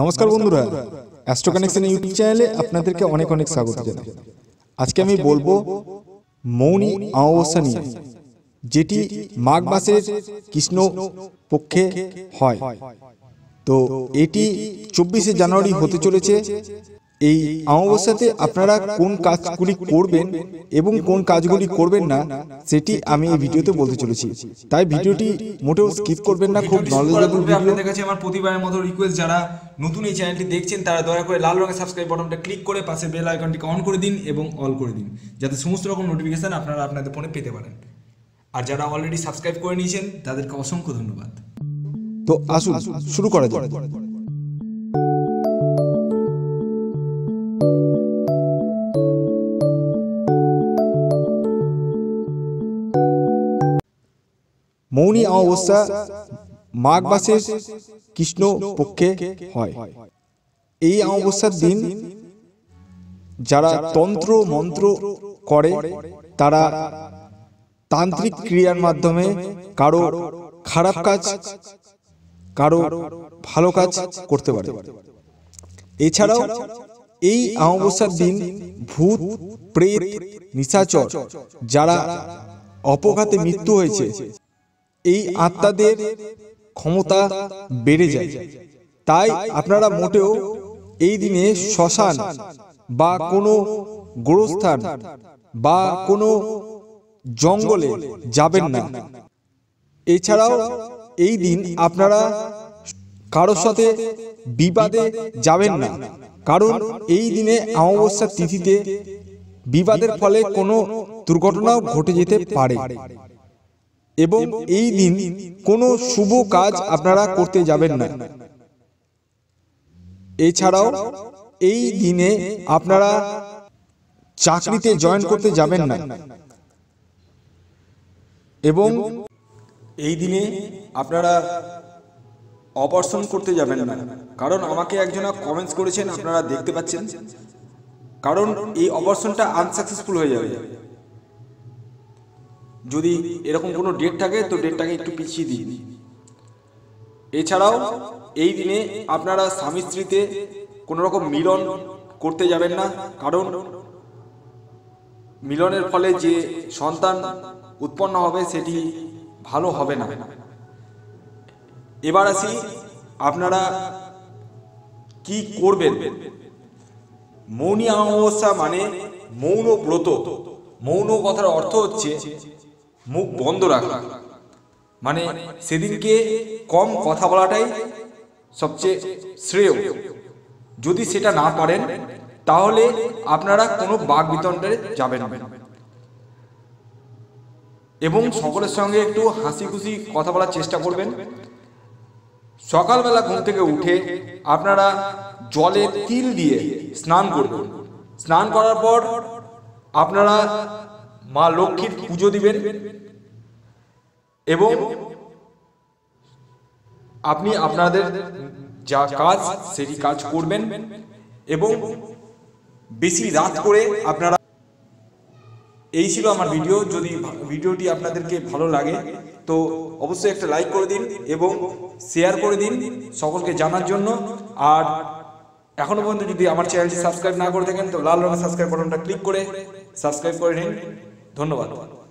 নমস্কার বন্ধুরা astro connection YouTube চ্যানেলে আপনাদেরকে অনেক অনেক স্বাগত জানাই আজকে আমি বলবো মৌনি অমাবস্যা নিয়ে যেটি মাঘ মাসের কৃষ্ণ পক্ষে হয় তো এটি চব্বিশে জানুয়ারি হতে চলেছে এই অমাবস্যাতে আপনারা কোন কাজগুলি করবেন এবং কোন কাজগুলি করবেন না সেটি আমি এই ভিডিওতে বলতে চলেছি তাই ভিডিওটি মোটেও স্কিপ করবেন না খুব নলেজেবল ভিডিও কাছে আমার প্রতিবারের মতো রিকোয়েস্ট যারা নতুন এই চ্যানেলটি দেখছেন তারা দয়া করে লাল রঙের সাবস্ক্রাইব বাটনটা ক্লিক করে পাশে বেল আইকনটিকে অন করে দিন এবং অল করে দিন যাতে সমস্ত রকম নোটিফিকেশন আপনারা আপনাদের ফোনে পেতে পারেন আর যারা অলরেডি সাবস্ক্রাইব করে নিয়েছেন তাদেরকে অসংখ্য ধন্যবাদ তো আসুন শুরু করা যাক মৌনী অমাবস্যা মাঘ মাসের কৃষ্ণ পক্ষে হয় এই অমাবস্যার দিন যারা তন্ত্র মন্ত্র করে তারা তান্ত্রিক ক্রিয়ার মাধ্যমে কারো খারাপ কাজ কারো ভালো কাজ করতে পারে এছাড়াও এই অমাবস্যার দিন ভূত প্রেত নিশাচর যারা অপঘাতে মৃত্যু হয়েছে এই আত্মাদের ক্ষমতা বেড়ে যায় তাই আপনারা মোটেও এই দিনে শ্মশান বা কোনো গোরস্থান বা কোনো জঙ্গলে যাবেন না এছাড়াও এই দিন আপনারা কারোর সাথে বিবাদে যাবেন না কারণ এই দিনে অমাবস্যার তিথিতে বিবাদের ফলে কোনো দুর্ঘটনাও ঘটে যেতে পারে এবং এই দিন কোনো শুভ কাজ আপনারা করতে যাবেন না এছাড়াও এই দিনে আপনারা চাকরিতে জয়েন করতে যাবেন না এবং এই দিনে আপনারা অপারেশন করতে যাবেন না কারণ আমাকে একজনা কমেন্টস করেছেন আপনারা দেখতে পাচ্ছেন কারণ এই অপারেশনটা আনসাকসেসফুল হয়ে যাবে যদি এরকম কোনো ডেট থাকে তো ডেটটাকে একটু পিছিয়ে দিন এছাড়াও এই দিনে আপনারা স্বামী স্ত্রীতে কোনোরকম রকম মিলন করতে যাবেন না কারণ মিলনের ফলে যে সন্তান উৎপন্ন হবে সেটি ভালো হবে না এবার আসি আপনারা কি করবেন মৌনী অমাবস্যা মানে মৌন ব্রত মৌন কথার অর্থ হচ্ছে মুখ বন্ধ রাখা মানে সেদিনকে কম কথা বলাটাই সবচেয়ে শ্রেয় যদি সেটা না পারেন তাহলে আপনারা কোনো বাঘ বিতণ্ডে যাবেন না এবং সকলের সঙ্গে একটু হাসি খুশি কথা বলার চেষ্টা করবেন সকালবেলা ঘুম থেকে উঠে আপনারা জলে তিল দিয়ে স্নান করবেন স্নান করার পর আপনারা মা লক্ষ্মীর পুজো দিবেন এবং আপনি আপনাদের যা কাজ সেটি কাজ করবেন এবং বেশি রাত করে আপনারা এই ছিল আমার ভিডিও যদি ভিডিওটি আপনাদেরকে ভালো লাগে তো অবশ্যই একটা লাইক করে দিন এবং শেয়ার করে দিন সকলকে জানার জন্য আর এখনো পর্যন্ত যদি আমার চ্যানেলটি সাবস্ক্রাইব না করে থাকেন তো লাল রঙের সাবস্ক্রাইব বাটনটা ক্লিক করে সাবস্ক্রাইব করে নিন ধন্যবাদ